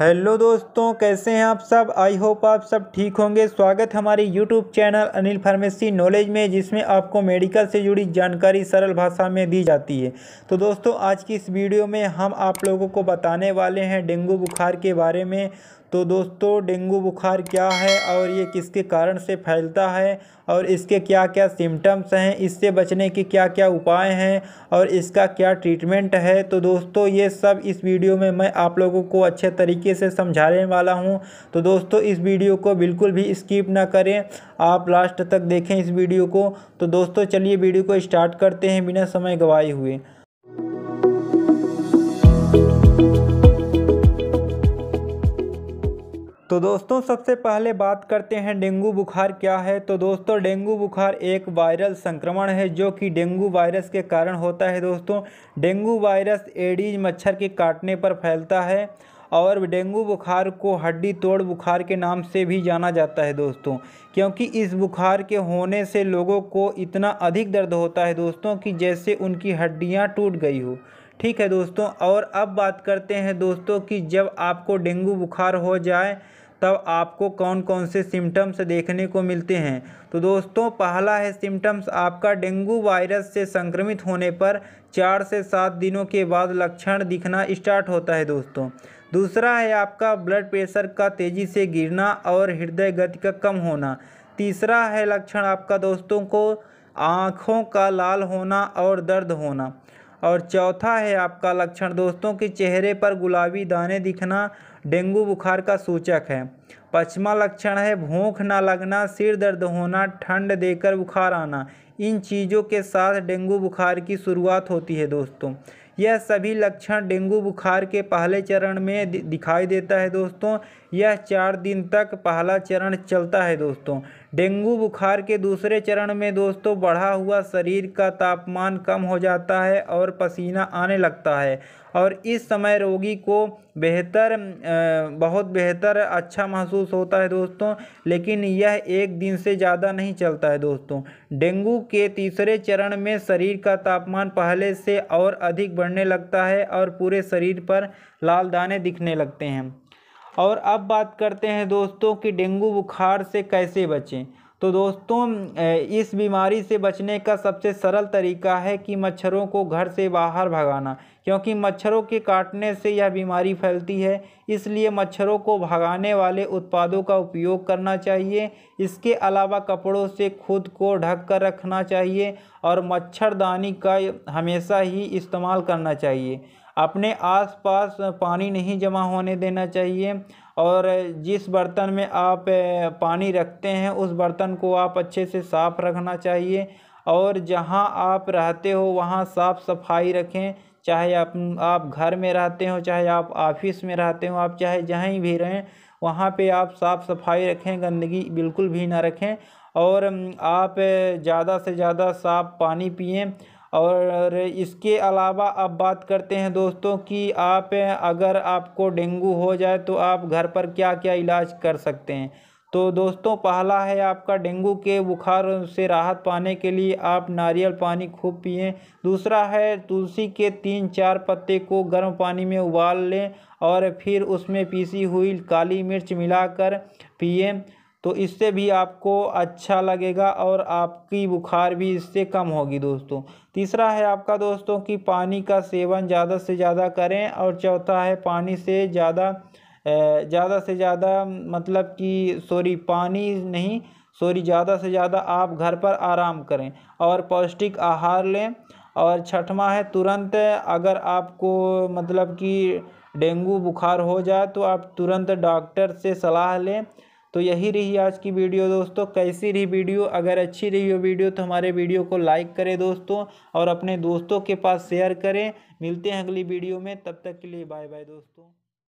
hello दोस्तों कैसे हैं आप सब आई होप आप सब ठीक होंगे स्वागत हमारे YouTube channel Anil pharmacy knowledge में जिसमें आपको मेडिकल से जुड़ी जानकारी सरल भाषा में दी जाती है तो दोस्तों आज की इस वीडियो में हम आप लोगों को बताने वाले हैं डेंगू बुखार के बारे में तो दोस्तों डेंगू बुखार क्या है और ये किसके कारण से फैलता है और इसके क्या क्या सिम्टम्स हैं इससे बचने के क्या क्या उपाय हैं और इसका क्या ट्रीटमेंट है तो दोस्तों ये सब इस वीडियो में मैं आप लोगों को अच्छे तरीके से समझाने वाला हूँ तो दोस्तों इस वीडियो को बिल्कुल भी स्किप ना करें आप लास्ट तक देखें इस वीडियो को तो दोस्तों चलिए वीडियो को स्टार्ट करते हैं बिना समय गवाए हुए तो दोस्तों सबसे पहले बात करते हैं डेंगू बुखार क्या है तो दोस्तों डेंगू बुखार एक वायरल संक्रमण है जो कि डेंगू वायरस के कारण होता है दोस्तों डेंगू वायरस एडीज मच्छर के काटने पर फैलता है और डेंगू बुखार को हड्डी तोड़ बुखार के नाम से भी जाना जाता है दोस्तों क्योंकि इस बुखार के होने से लोगों को इतना अधिक दर्द होता है दोस्तों कि जैसे उनकी हड्डियाँ टूट गई हो ठीक है दोस्तों और अब बात करते हैं दोस्तों कि जब आपको डेंगू बुखार हो जाए तब आपको कौन कौन से सिम्टम्स देखने को मिलते हैं तो दोस्तों पहला है सिम्टम्स आपका डेंगू वायरस से संक्रमित होने पर चार से सात दिनों के बाद लक्षण दिखना स्टार्ट होता है दोस्तों दूसरा है आपका ब्लड प्रेशर का तेज़ी से गिरना और हृदय गति का कम होना तीसरा है लक्षण आपका दोस्तों को आँखों का लाल होना और दर्द होना और चौथा है आपका लक्षण दोस्तों कि चेहरे पर गुलाबी दाने दिखना डेंगू बुखार का सूचक है पचमा लक्षण है भूख ना लगना सिर दर्द होना ठंड देकर बुखार आना इन चीज़ों के साथ डेंगू बुखार की शुरुआत होती है दोस्तों यह सभी लक्षण डेंगू बुखार के पहले चरण में दिखाई देता है दोस्तों यह चार दिन तक पहला चरण चलता है दोस्तों डेंगू बुखार के दूसरे चरण में दोस्तों बढ़ा हुआ शरीर का तापमान कम हो जाता है और पसीना आने लगता है और इस समय रोगी को बेहतर बहुत बेहतर अच्छा महसूस होता है दोस्तों लेकिन यह एक दिन से ज़्यादा नहीं चलता है दोस्तों डेंगू के तीसरे चरण में शरीर का तापमान पहले से और अधिक बढ़ने लगता है और पूरे शरीर पर लाल दाने दिखने लगते हैं और अब बात करते हैं दोस्तों कि डेंगू बुखार से कैसे बचें तो दोस्तों इस बीमारी से बचने का सबसे सरल तरीका है कि मच्छरों को घर से बाहर भगाना क्योंकि मच्छरों के काटने से यह बीमारी फैलती है इसलिए मच्छरों को भगाने वाले उत्पादों का उपयोग करना चाहिए इसके अलावा कपड़ों से खुद को ढक कर रखना चाहिए और मच्छरदानी का हमेशा ही इस्तेमाल करना चाहिए अपने आसपास पानी नहीं जमा होने देना चाहिए और जिस बर्तन में आप पानी रखते हैं उस बर्तन को आप अच्छे से साफ़ रखना चाहिए और जहाँ आप रहते हो वहाँ साफ़ सफाई रखें चाहे आप आप घर में रहते हो चाहे आप ऑफिस में रहते हो आप चाहे जहाँ भी रहें वहाँ पे आप साफ़ सफाई रखें गंदगी बिल्कुल भी ना रखें और आप ज़्यादा से ज़्यादा साफ़ पानी पिएं और इसके अलावा अब बात करते हैं दोस्तों कि आप अगर आपको डेंगू हो जाए तो आप घर पर क्या क्या इलाज कर सकते हैं तो दोस्तों पहला है आपका डेंगू के बुखार से राहत पाने के लिए आप नारियल पानी खूब पिए दूसरा है तुलसी के तीन चार पत्ते को गर्म पानी में उबाल लें और फिर उसमें पीसी हुई काली मिर्च मिलाकर पिए तो इससे भी आपको अच्छा लगेगा और आपकी बुखार भी इससे कम होगी दोस्तों तीसरा है आपका दोस्तों कि पानी का सेवन ज़्यादा से ज़्यादा करें और चौथा है पानी से ज़्यादा ज़्यादा से ज़्यादा मतलब कि सॉरी पानी नहीं सॉरी ज़्यादा से ज़्यादा आप घर पर आराम करें और पौष्टिक आहार लें और छठवा है तुरंत अगर आपको मतलब कि डेंगू बुखार हो जाए तो आप तुरंत डॉक्टर से सलाह लें तो यही रही आज की वीडियो दोस्तों कैसी रही वीडियो अगर अच्छी रही हो वीडियो तो हमारे वीडियो को लाइक करें दोस्तों और अपने दोस्तों के पास शेयर करें मिलते हैं अगली वीडियो में तब तक के लिए बाय बाय दोस्तों